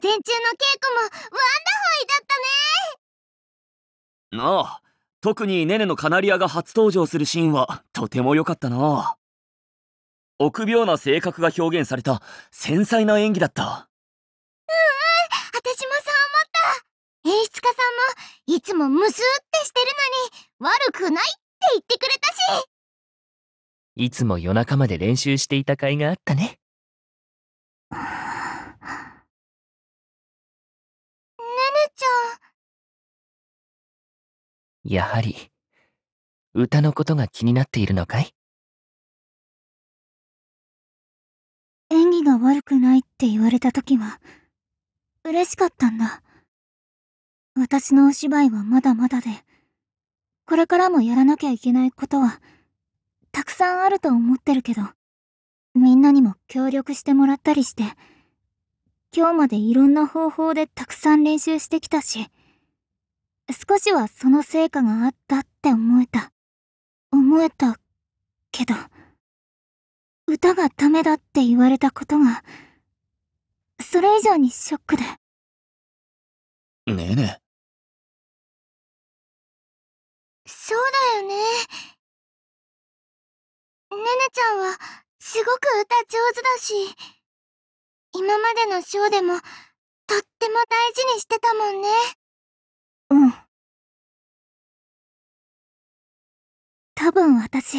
前中の稽古もワンダホイだったねなあ特にネネのカナリアが初登場するシーンはとても良かったな臆病な性格が表現された繊細な演技だったうんうん私もそう思った演出家さんもいつもムスってしてるのに悪くないって言ってくれたしいつも夜中まで練習していた甲斐があったね。やはり、歌のことが気になっているのかい演技が悪くないって言われた時は、嬉しかったんだ。私のお芝居はまだまだで、これからもやらなきゃいけないことは、たくさんあると思ってるけど、みんなにも協力してもらったりして、今日までいろんな方法でたくさん練習してきたし、少しはその成果があったって思えた。思えた、けど、歌がダメだって言われたことが、それ以上にショックで。ねえねえ。そうだよね。ねねちゃんは、すごく歌上手だし、今までのショーでも、とっても大事にしてたもんね。うん。多分私、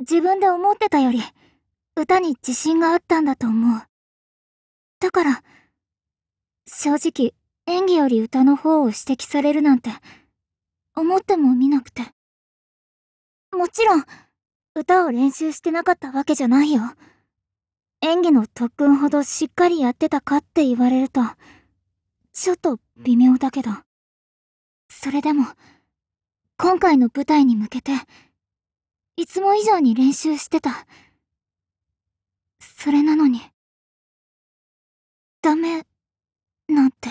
自分で思ってたより、歌に自信があったんだと思う。だから、正直、演技より歌の方を指摘されるなんて、思っても見なくて。もちろん、歌を練習してなかったわけじゃないよ。演技の特訓ほどしっかりやってたかって言われると、ちょっと微妙だけど。それでも、今回の舞台に向けて、いつも以上に練習してた。それなのに、ダメ、なんて。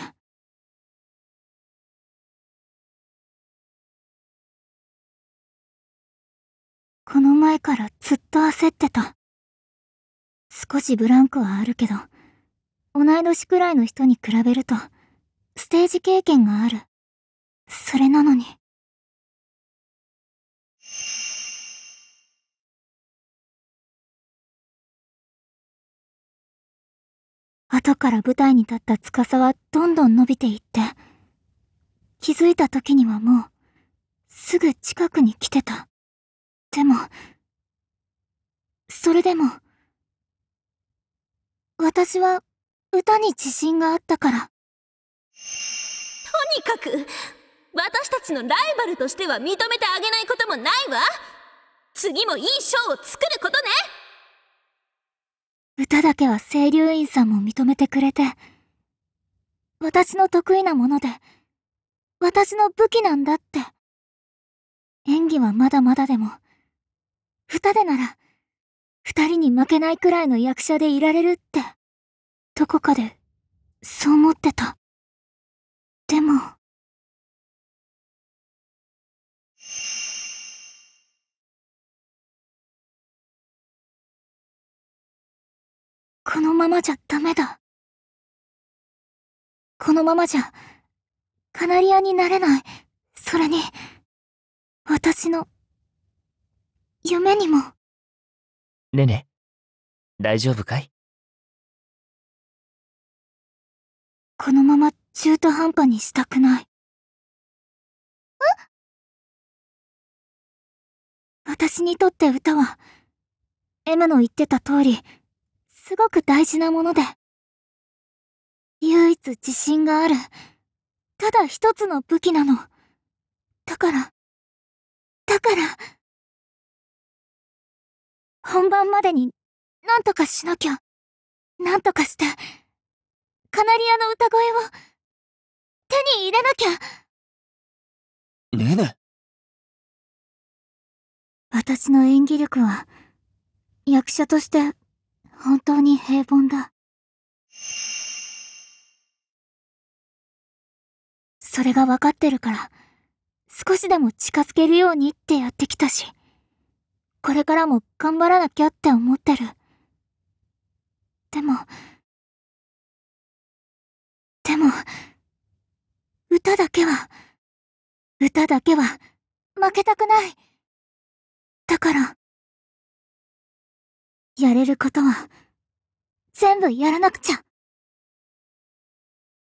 この前からずっと焦ってた。少しブランクはあるけど、同い年くらいの人に比べると、ステージ経験がある。それなのに。後から舞台に立った司はどんどん伸びていって、気づいた時にはもう、すぐ近くに来てた。でも、それでも、私は歌に自信があったから。とにかく、私たちのライバルとしては認めてあげないこともないわ次もいいショーを作ることね歌だけは清流院さんも認めてくれて私の得意なもので私の武器なんだって演技はまだまだでも歌でなら二人に負けないくらいの役者でいられるってどこかでそう思ってたでもこのままじゃダメだ。このままじゃ、カナリアになれない。それに、私の、夢にも。ねね、大丈夫かいこのまま中途半端にしたくない。私にとって歌は、M の言ってた通り、すごく大事なもので。唯一自信がある。ただ一つの武器なの。だから、だから、本番までに、なんとかしなきゃ。なんとかして、カナリアの歌声を、手に入れなきゃ。ねえね私の演技力は、役者として本当に平凡だ。それが分かってるから、少しでも近づけるようにってやってきたし、これからも頑張らなきゃって思ってる。でも、でも、歌だけは、歌だけは、負けたくない。だから、やれることは、全部やらなくちゃ。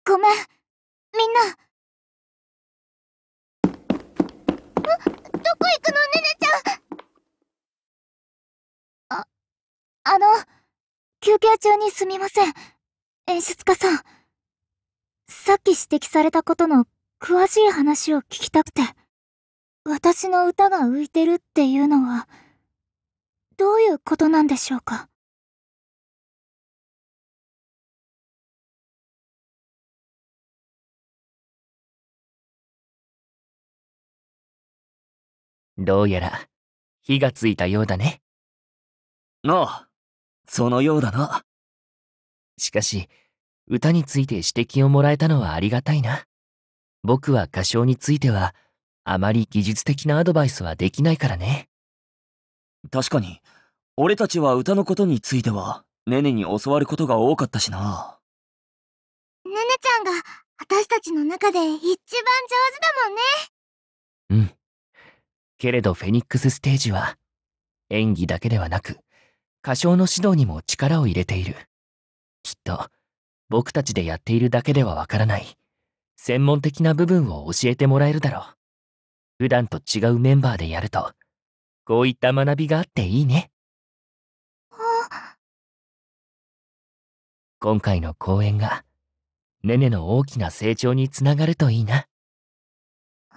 ごめん、みんな。どこ行くの、ねねちゃんあ、あの、休憩中にすみません。演出家さん。さっき指摘されたことの詳しい話を聞きたくて。私の歌が浮いてるっていうのは、どういうことなんでしょうかどうやら火がついたようだねああそのようだなしかし歌について指摘をもらえたのはありがたいな僕は歌唱についてはあまり技術的なアドバイスはできないからね確かに、俺たちは歌のことについては、ネネに教わることが多かったしな。ネネちゃんが、私たちの中で一番上手だもんね。うん。けれどフェニックスステージは、演技だけではなく、歌唱の指導にも力を入れている。きっと、僕たちでやっているだけではわからない、専門的な部分を教えてもらえるだろう。普段と違うメンバーでやると、こういった学びがあっていいね。今回の講演が、ネネの大きな成長につながるといいな。うん。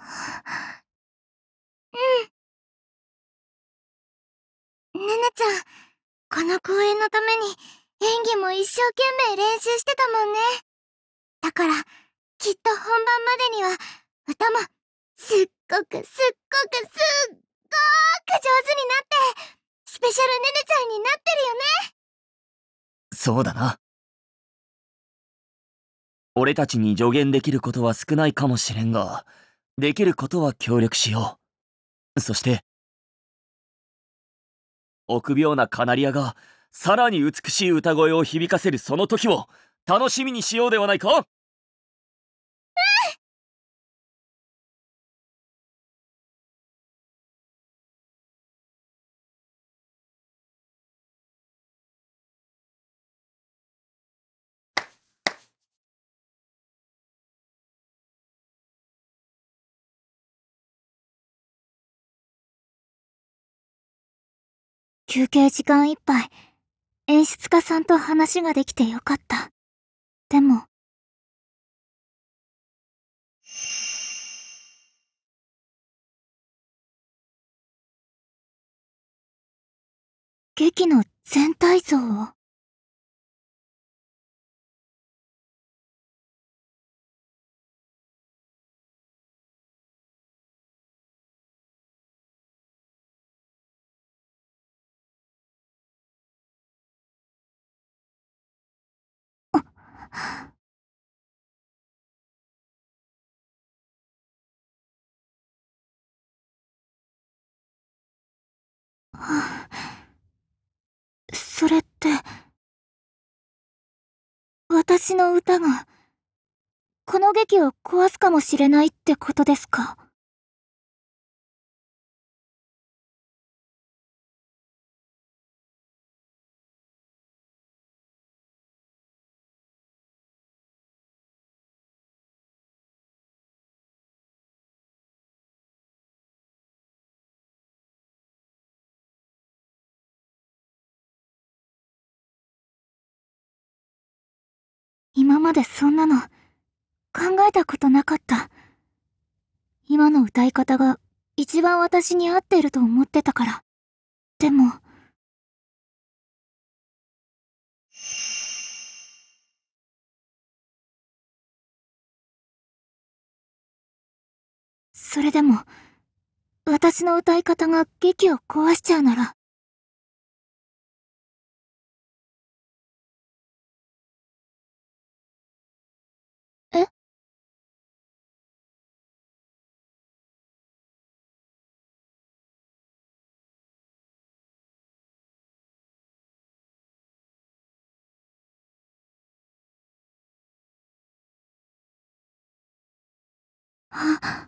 ネネちゃん、この公演のために演技も一生懸命練習してたもんね。だから、きっと本番までには歌もすっごくすっごくすっごーく上手になってスペシャルねねちゃんになってるよねそうだな俺たちに助言できることは少ないかもしれんができることは協力しようそして臆病なカナリアがさらに美しい歌声を響かせるその時を楽しみにしようではないか休憩時間いっぱい、演出家さんと話ができてよかった。でも、劇の全体像を。それって、私の歌が、この劇を壊すかもしれないってことですかまでそんなの、考えたことなかった。今の歌い方が一番私に合っていると思ってたから。でも、それでも、私の歌い方が劇を壊しちゃうなら、啊。